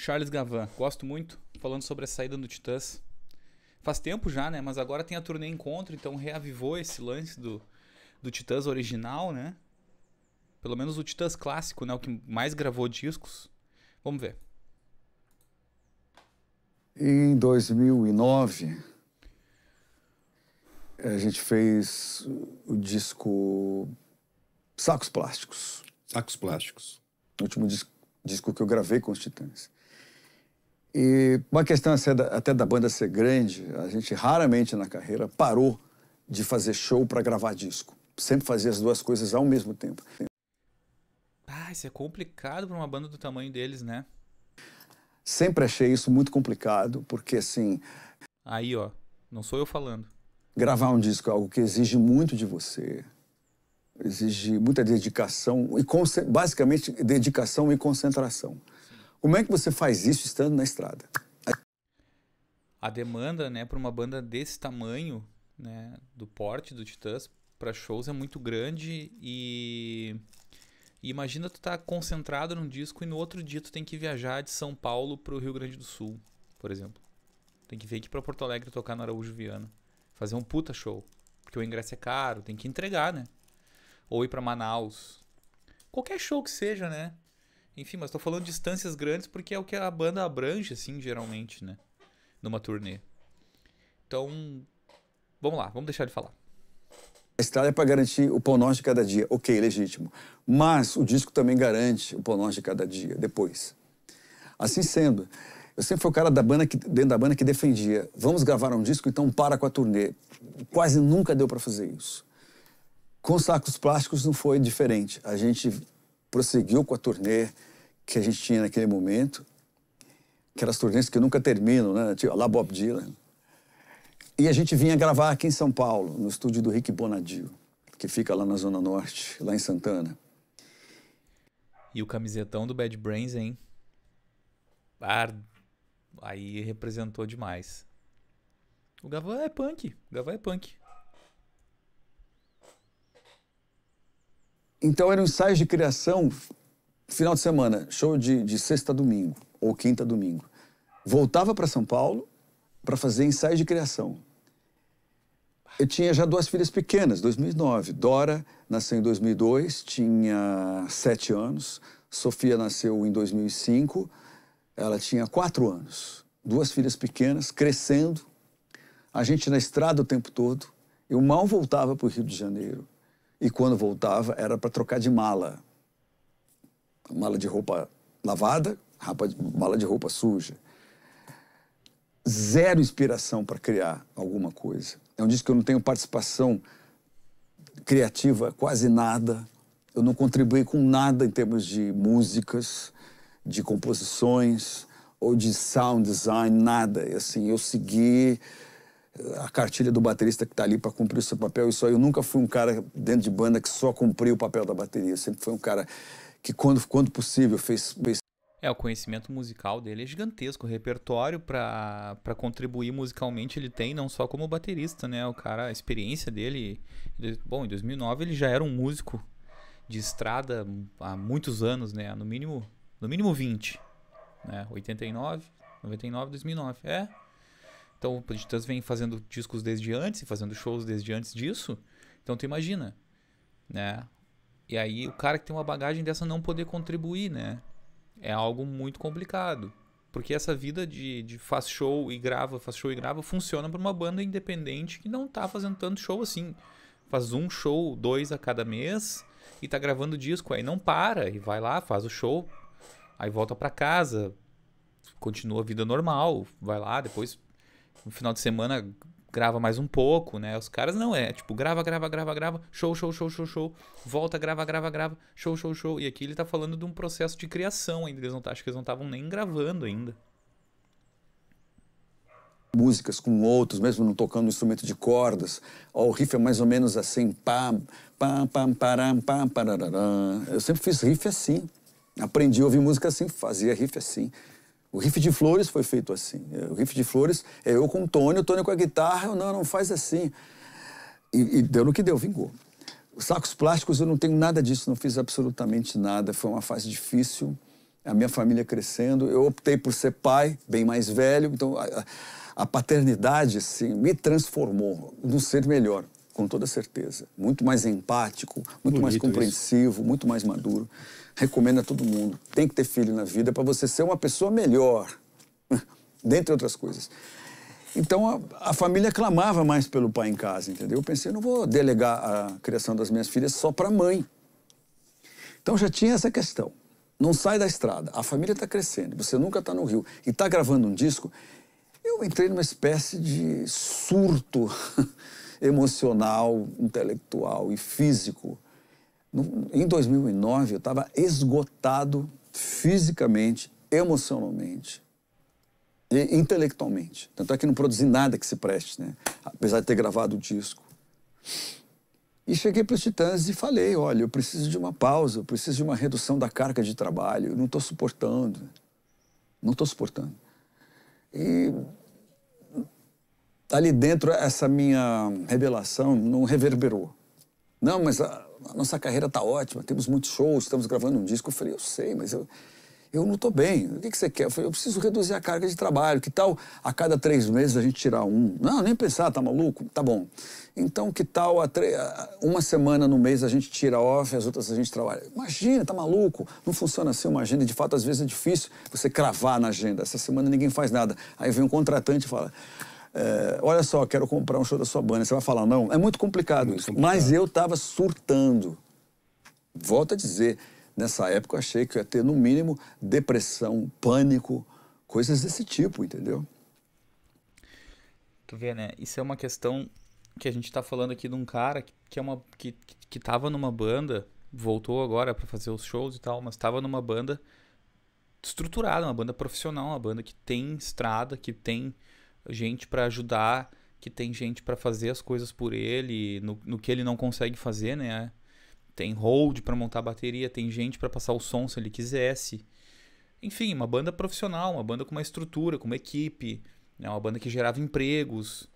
Charles Gavan, gosto muito, falando sobre a saída do Titãs. Faz tempo já, né? Mas agora tem a turnê Encontro, então reavivou esse lance do, do Titãs original, né? Pelo menos o Titãs clássico, né? O que mais gravou discos. Vamos ver. Em 2009, a gente fez o disco Sacos Plásticos. Sacos Plásticos. O último disco, disco que eu gravei com os Titãs. E uma questão até da banda ser grande, a gente raramente na carreira parou de fazer show para gravar disco. Sempre fazia as duas coisas ao mesmo tempo. Ah, isso é complicado para uma banda do tamanho deles, né? Sempre achei isso muito complicado, porque assim. Aí, ó, não sou eu falando. Gravar um disco é algo que exige muito de você, exige muita dedicação, e basicamente dedicação e concentração. Como é que você faz isso estando na estrada? A demanda, né, para uma banda desse tamanho, né, do porte do Titãs para shows é muito grande e, e imagina tu tá concentrado num disco e no outro dia tu tem que viajar de São Paulo para o Rio Grande do Sul, por exemplo. Tem que vir aqui para Porto Alegre tocar no Araújo Viana, fazer um puta show, porque o ingresso é caro, tem que entregar, né? Ou ir para Manaus. Qualquer show que seja, né? Enfim, mas tô falando distâncias grandes porque é o que a banda abrange, assim, geralmente, né? Numa turnê. Então, vamos lá, vamos deixar ele falar. A estrada é para garantir o pão nosso de cada dia. Ok, legítimo. Mas o disco também garante o pão nosso de cada dia, depois. Assim sendo, eu sempre fui o cara da banda que, dentro da banda que defendia. Vamos gravar um disco, então para com a turnê. Quase nunca deu para fazer isso. Com sacos plásticos não foi diferente. A gente prosseguiu com a turnê que a gente tinha naquele momento, aquelas turnês que nunca terminam, né? Tipo, lá Bob Dylan. E a gente vinha gravar aqui em São Paulo, no estúdio do Rick Bonadio, que fica lá na Zona Norte, lá em Santana. E o camisetão do Bad Brains, hein? Ar, aí representou demais. O Gavan é punk. O Gavan é punk. Então eram ensaios de criação final de semana, show de, de sexta a domingo ou quinta a domingo. Voltava para São Paulo para fazer ensaios de criação. Eu tinha já duas filhas pequenas, 2009. Dora nasceu em 2002, tinha sete anos. Sofia nasceu em 2005, ela tinha quatro anos. Duas filhas pequenas, crescendo. A gente na estrada o tempo todo. Eu mal voltava para o Rio de Janeiro. E quando voltava, era para trocar de mala. Mala de roupa lavada, mala de roupa suja. Zero inspiração para criar alguma coisa. É um disco que eu não tenho participação criativa, quase nada. Eu não contribuí com nada em termos de músicas, de composições ou de sound design, nada. E, assim, eu segui a cartilha do baterista que está ali para cumprir o seu papel. Isso aí, eu nunca fui um cara dentro de banda que só cumpriu o papel da bateria. Eu sempre foi um cara que, quando, quando possível, fez, fez. É, o conhecimento musical dele é gigantesco. O repertório para contribuir musicalmente ele tem, não só como baterista, né? O cara, a experiência dele. Bom, em 2009 ele já era um músico de estrada há muitos anos, né? No mínimo, no mínimo 20. Né? 89, 99, 2009. É, então o Titãs vem fazendo discos desde antes e fazendo shows desde antes disso. Então tu imagina, né? E aí o cara que tem uma bagagem dessa não poder contribuir, né? É algo muito complicado. Porque essa vida de, de faz show e grava, faz show e grava, funciona para uma banda independente que não tá fazendo tanto show assim. Faz um show, dois a cada mês e tá gravando disco. Aí não para e vai lá, faz o show, aí volta para casa, continua a vida normal, vai lá, depois no final de semana grava mais um pouco, né? Os caras não é, tipo, grava, grava, grava, grava, show, show, show, show, show, volta, grava, grava, grava, show, show, show. E aqui ele tá falando de um processo de criação ainda, eles não tá, acho que eles não estavam nem gravando ainda. Músicas com outros, mesmo não tocando instrumento de cordas. O riff é mais ou menos assim, pá, pá, pá, param, pá, parará. Eu sempre fiz riff assim. Aprendi a ouvir música assim, fazia riff assim. O riff de Flores foi feito assim. É, o riff de Flores é eu com o Tony, o Tony com a guitarra, eu, não, não faz assim. E, e deu no que deu, vingou. Os sacos plásticos eu não tenho nada disso, não fiz absolutamente nada. Foi uma fase difícil, a minha família crescendo. Eu optei por ser pai, bem mais velho, então a, a paternidade assim, me transformou num ser melhor com toda certeza. Muito mais empático, muito Bonito mais compreensivo, isso. muito mais maduro. Recomendo a todo mundo. Tem que ter filho na vida para você ser uma pessoa melhor, dentre outras coisas. Então a, a, família clamava mais pelo pai em casa, entendeu? Eu pensei, não vou delegar a criação das minhas filhas só para a mãe. Então já tinha essa questão. Não sai da estrada. A família está crescendo. Você nunca está no Rio e está gravando um disco. Eu entrei numa espécie de surto emocional, intelectual e físico. No, em 2009, eu estava esgotado fisicamente, emocionalmente e intelectualmente. Tanto é que não produzi nada que se preste, né? apesar de ter gravado o disco. E cheguei para os Titãs e falei: olha, eu preciso de uma pausa, eu preciso de uma redução da carga de trabalho, eu não estou suportando. Não estou suportando. E ali dentro essa minha revelação não reverberou. Não, mas a, a nossa carreira está ótima, temos muitos shows, estamos gravando um disco. Eu falei, eu sei, mas eu, eu não estou bem. O que, que você quer? Eu falei, eu preciso reduzir a carga de trabalho. Que tal a cada três meses a gente tirar um? Não, nem pensar, tá maluco? Tá bom. Então, que tal a uma semana no mês a gente tira off as outras a gente trabalha? Imagina, tá maluco? Não funciona assim uma agenda. De fato, às vezes é difícil você cravar na agenda. Essa semana ninguém faz nada. Aí vem um contratante e fala é, olha só, quero comprar um show da sua banda. Você vai falar, não, é muito complicado. Muito complicado. Mas eu tava surtando. Volto a dizer, nessa época eu achei que eu ia ter, no mínimo, depressão, pânico, coisas desse tipo, entendeu? Tu vê, né? Isso é uma questão que a gente tá falando aqui de um cara que, que é uma que, que tava numa banda, voltou agora para fazer os shows e tal, mas tava numa banda estruturada, uma banda profissional, uma banda que tem estrada, que tem gente para ajudar, que tem gente para fazer as coisas por ele, no, no que ele não consegue fazer, né? Tem hold para montar a bateria, tem gente para passar o som se ele quisesse. Enfim, uma banda profissional, uma banda com uma estrutura, com uma equipe, né? uma banda que gerava empregos,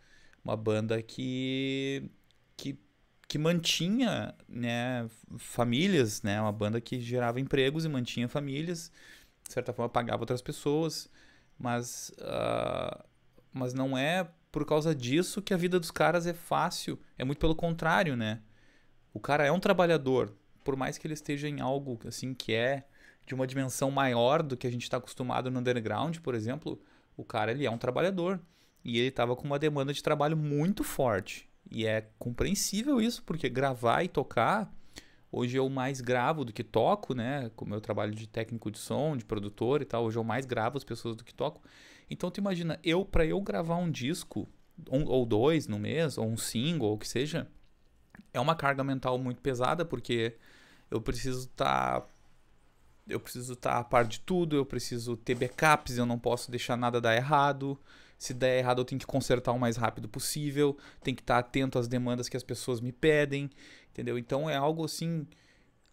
uma banda que, que que mantinha né, famílias, né, uma banda que gerava empregos e mantinha famílias, de certa forma pagava outras pessoas, mas uh, mas não é por causa disso que a vida dos caras é fácil. É muito pelo contrário, né? O cara é um trabalhador, por mais que ele esteja em algo assim que é de uma dimensão maior do que a gente está acostumado no underground, por exemplo, o cara ele é um trabalhador e ele estava com uma demanda de trabalho muito forte e é compreensível isso porque gravar e tocar Hoje eu mais gravo do que toco, né? o meu trabalho de técnico de som, de produtor e tal, hoje eu mais gravo as pessoas do que toco. Então tu imagina, eu para eu gravar um disco um, ou dois no mês, ou um single, ou o que seja, é uma carga mental muito pesada porque eu preciso estar tá eu preciso estar tá a par de tudo, eu preciso ter backups, eu não posso deixar nada dar errado, se der errado, eu tenho que consertar o mais rápido possível, tem que estar atento às demandas que as pessoas me pedem, entendeu? Então é algo assim.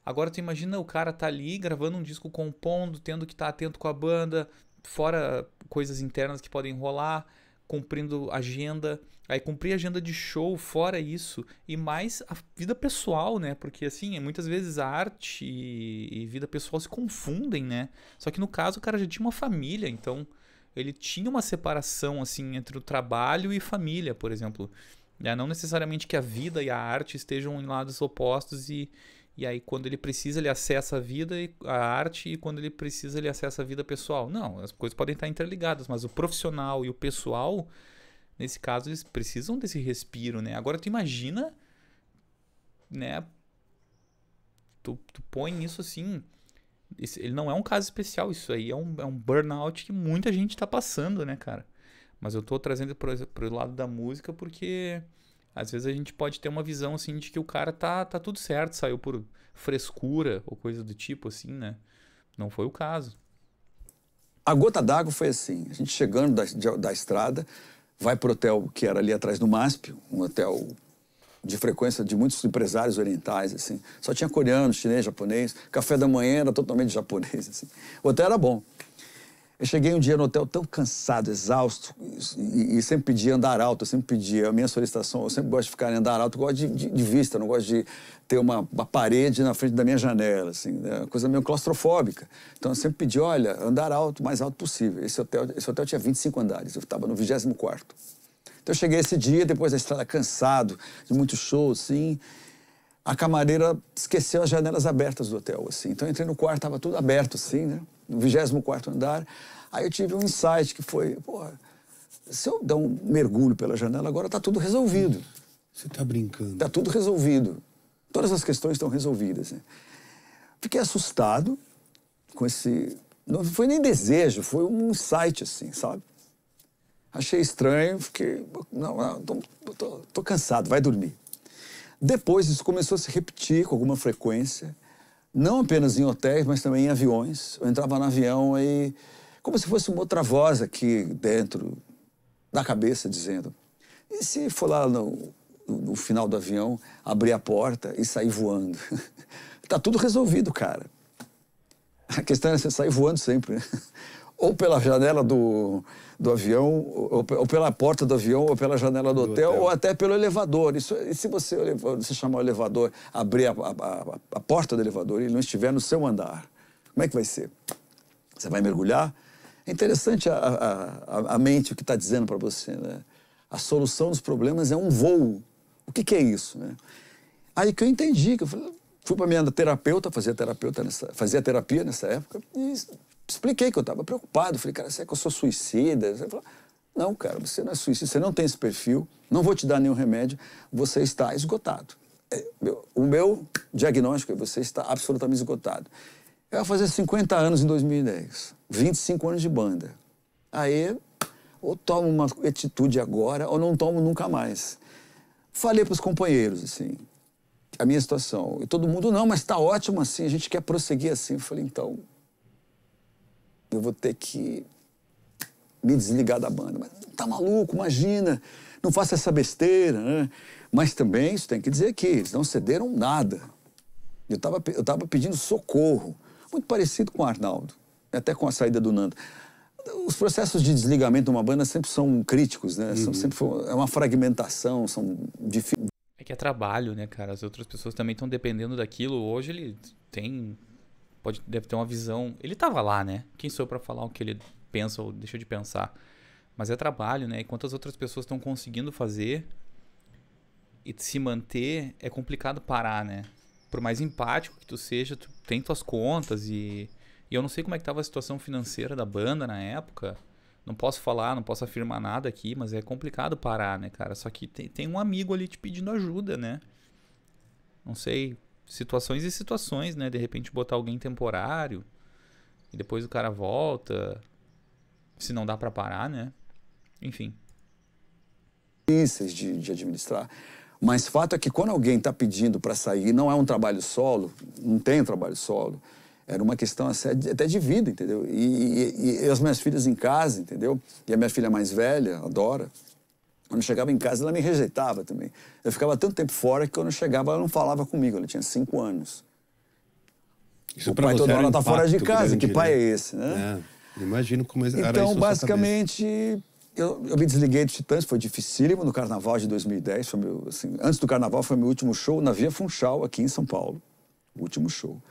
Agora tu imagina o cara tá ali gravando um disco compondo, tendo que estar atento com a banda, fora coisas internas que podem rolar, cumprindo agenda, aí cumprir agenda de show, fora isso, e mais a vida pessoal, né? Porque assim, muitas vezes a arte e vida pessoal se confundem, né? Só que no caso o cara já tinha uma família, então ele tinha uma separação assim entre o trabalho e família, por exemplo. É, não necessariamente que a vida e a arte estejam em lados opostos e, e aí quando ele precisa ele acessa a vida e a arte e quando ele precisa ele acessa a vida pessoal. Não, as coisas podem estar interligadas, mas o profissional e o pessoal, nesse caso, eles precisam desse respiro, né? Agora tu imagina, né? Tu, tu põe isso assim esse, ele não é um caso especial, isso aí é um, é um burnout que muita gente está passando, né, cara? Mas eu estou trazendo para o lado da música porque às vezes a gente pode ter uma visão assim de que o cara tá, tá tudo certo, saiu por frescura ou coisa do tipo, assim, né? Não foi o caso. A gota d'água foi assim: a gente chegando da, da estrada, vai pro hotel que era ali atrás do MASP, um hotel de frequência de muitos empresários orientais, assim. Só tinha coreano, chinês, japonês. Café da manhã era totalmente japonês, assim. O hotel era bom. Eu cheguei um dia no hotel tão cansado, exausto, e, e sempre pedia andar alto, eu sempre pedia. A minha solicitação, eu sempre gosto de ficar em andar alto, eu gosto de, de, de vista, não gosto de ter uma, uma, parede na frente da minha janela, assim, né? coisa meio claustrofóbica. Então eu sempre pedi, olha, andar alto, mais alto possível. Esse hotel, esse hotel tinha 25 andares, eu estava no 24 então eu cheguei esse dia, depois da estrada cansado, de muitos shows, assim. A camareira esqueceu as janelas abertas do hotel, assim. Então eu entrei no quarto, estava tudo aberto, assim, né? No 24 andar. Aí eu tive um insight que foi, pô, se eu der um mergulho pela janela, agora está tudo resolvido. Você está brincando. Está tudo resolvido. Todas as questões estão resolvidas. Né? Fiquei assustado com esse. Não foi nem desejo, foi um insight, assim, sabe? Achei estranho, fiquei. Não, não tô, tô, tô, cansado, vai dormir. Depois isso começou a se repetir com alguma frequência, não apenas em hotéis, mas também em aviões. Eu entrava no avião e. como se fosse uma outra voz aqui dentro da cabeça dizendo: e se for lá no, no final do avião, abrir a porta e sair voando? tá tudo resolvido, cara. A questão é você sair voando sempre, né? Ou pela janela do do avião, ou, ou, pela porta do avião, ou pela janela do, do hotel, hotel, ou até pelo elevador. Isso, se você se chamar o elevador, abrir a, a, a porta do elevador e ele não estiver no seu andar, como é que vai ser? Você vai mergulhar? É interessante a, a, a mente o que está dizendo para você, né? A solução dos problemas é um voo. O que, que é isso, né? Aí que eu entendi, que eu falei, fui para minha terapeuta, fazia terapeuta nessa, fazia terapia nessa época e expliquei que eu estava preocupado. Falei, cara, será que eu sou suicida? Ele falou, não, cara, você não é suicida, você não tem esse perfil, não vou te dar nenhum remédio, você está esgotado. É, o meu diagnóstico é você está absolutamente esgotado. Eu ia fazer 50 anos em 2010, 25 anos de banda. Aí, ou tomo uma atitude agora, ou não tomo nunca mais. Falei para os companheiros, assim, a minha situação. E todo mundo, não, mas está ótimo assim, a gente quer prosseguir assim. Eu falei, então, eu vou ter que me desligar da banda. Mas tá maluco, imagina, não faça essa besteira, né? Mas também, isso tem que dizer que eles não cederam nada. Eu estava eu tava pedindo socorro, muito parecido com o Arnaldo, até com a saída do Nando. Os processos de desligamento de uma banda sempre são críticos, né? Uhum. São, sempre é uma fragmentação, são difíceis. É que é trabalho, né, cara? As outras pessoas também estão dependendo daquilo. Hoje ele tem pode, deve ter uma visão. Ele estava lá, né? Quem sou eu para falar o que ele pensa ou deixa de pensar? Mas é trabalho, né? E quantas outras pessoas estão conseguindo fazer e se manter, é complicado parar, né? Por mais empático que tu seja, tu tem tuas contas e. E eu não sei como é que estava a situação financeira da banda na época. Não posso falar, não posso afirmar nada aqui, mas é complicado parar, né, cara? Só que tem, tem um amigo ali te pedindo ajuda, né? Não sei situações e situações, né? De repente botar alguém temporário e depois o cara volta, se não dá para parar, né? Enfim. Difíceis de, de administrar. Mas fato é que quando alguém está pedindo para sair, não é um trabalho solo, não tem um trabalho solo, era uma questão até de vida, entendeu? E, e, e, as minhas filhas em casa, entendeu? E a minha filha mais velha, adora, quando chegava em casa, ela me rejeitava também. Eu ficava tanto tempo fora que quando chegava, ela não falava comigo. Ela tinha cinco anos. Isso o pai toda hora tá fora de casa. que pai né? é esse, né? É, imagino como era Então, basicamente, eu, eu, me desliguei do Titãs. Foi dificílimo no Carnaval de 2010. Meu, assim, antes do Carnaval, foi meu último show na Via Funchal, aqui em São Paulo. O último show.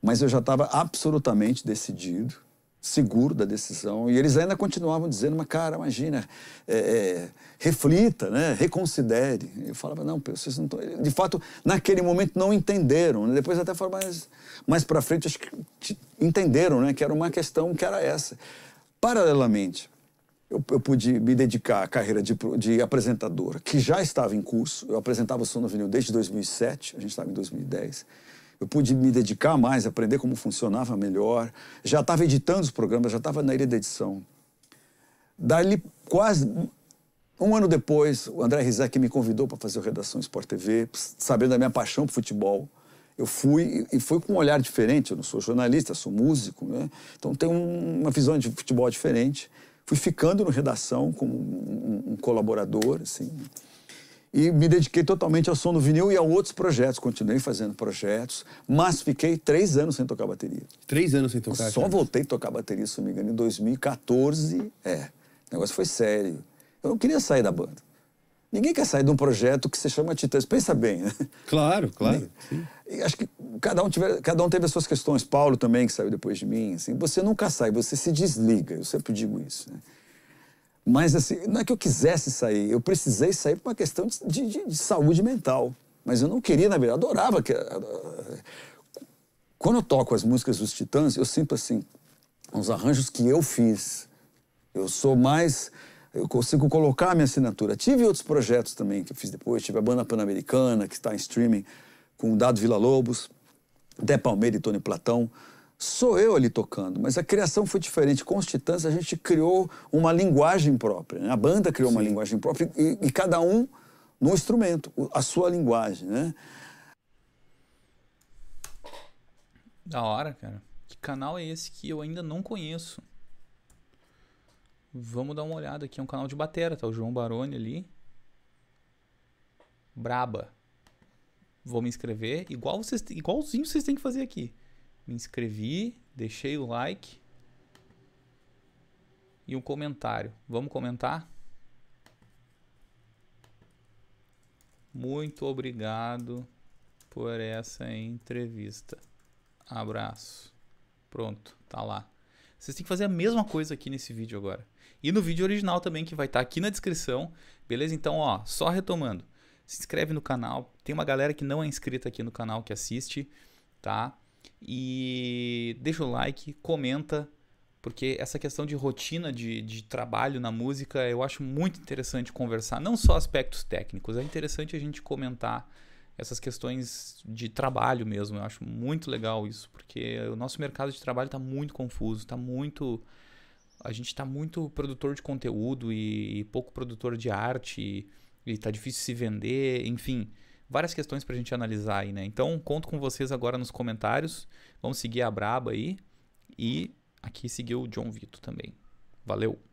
Mas eu já estava absolutamente decidido seguro da decisão. E eles ainda continuavam dizendo, mas cara, imagina, é, é, reflita, né? reconsidere. Eu falava, não, vocês não estão... De fato, naquele momento não entenderam. Né, depois até foram mais, mais para frente, acho que entenderam né? que era uma questão que era essa. Paralelamente, eu, eu pude me dedicar à carreira de, de apresentador, que já estava em curso. Eu apresentava o Sono Vinil desde 2007, a gente estava em 2010 eu pude me dedicar mais, aprender como funcionava melhor. Já estava editando os programas, já estava na área da edição. Dali quase um ano depois, o André Rizek me convidou para fazer o Redação Sport TV, sabendo da minha paixão por futebol. Eu fui e fui com um olhar diferente. Eu não sou jornalista, sou músico, né? então tenho uma visão de futebol diferente. Fui ficando no Redação como um, um colaborador, assim e me dediquei totalmente ao som do vinil e a outros projetos. Continuei fazendo projetos, mas fiquei três anos sem tocar bateria. Três anos sem tocar? Eu só voltei a tocar bateria, se não me engano, em 2014. É, o negócio foi sério. Eu não queria sair da banda. Ninguém quer sair de um projeto que se chama Titãs. Pensa bem, né? Claro, claro. E acho que cada um, tiver, cada um teve as suas questões. Paulo também, que saiu depois de mim. Assim, você nunca sai, você se desliga. Eu sempre digo isso. Né? Mas assim, não é que eu quisesse sair, eu precisei sair por uma questão de, de, de saúde mental. Mas eu não queria, na verdade, eu adorava. Que, eh, quando eu toco as músicas dos Titãs, eu sinto assim, os arranjos que eu fiz. Eu sou mais. Eu consigo colocar a minha assinatura. Tive outros projetos também que eu fiz depois. Tive a Banda Pan-Americana, que está em streaming, com o Dado Vila Lobos, Dé Palmeira e Tony Platão sou eu ali tocando, mas a criação foi diferente. Com os Titãs, a gente criou uma linguagem própria. Né? A banda criou Sim. uma linguagem própria e, e, cada um no instrumento, a sua linguagem, né? Da hora, cara. Que canal é esse que eu ainda não conheço? Vamos dar uma olhada aqui. É um canal de batera, tá? O João Baroni ali. Braba. Vou me inscrever. Igual vocês, igualzinho vocês têm que fazer aqui me inscrevi, deixei o like e um comentário. Vamos comentar? Muito obrigado por essa entrevista. Abraço. Pronto, tá lá. Vocês têm que fazer a mesma coisa aqui nesse vídeo agora. E no vídeo original também, que vai estar tá aqui na descrição. Beleza? Então, ó, só retomando. Se inscreve no canal. Tem uma galera que não é inscrita aqui no canal que assiste, tá? E deixa o like, comenta, porque essa questão de rotina de, de trabalho na música eu acho muito interessante conversar, não só aspectos técnicos, é interessante a gente comentar essas questões de trabalho mesmo. Eu acho muito legal isso, porque o nosso mercado de trabalho está muito confuso, está muito. A gente está muito produtor de conteúdo e, pouco produtor de arte, e está difícil se vender, enfim várias questões para a gente analisar aí, né? Então, conto com vocês agora nos comentários. Vamos seguir a Braba aí. E aqui seguiu o John Vito também. Valeu!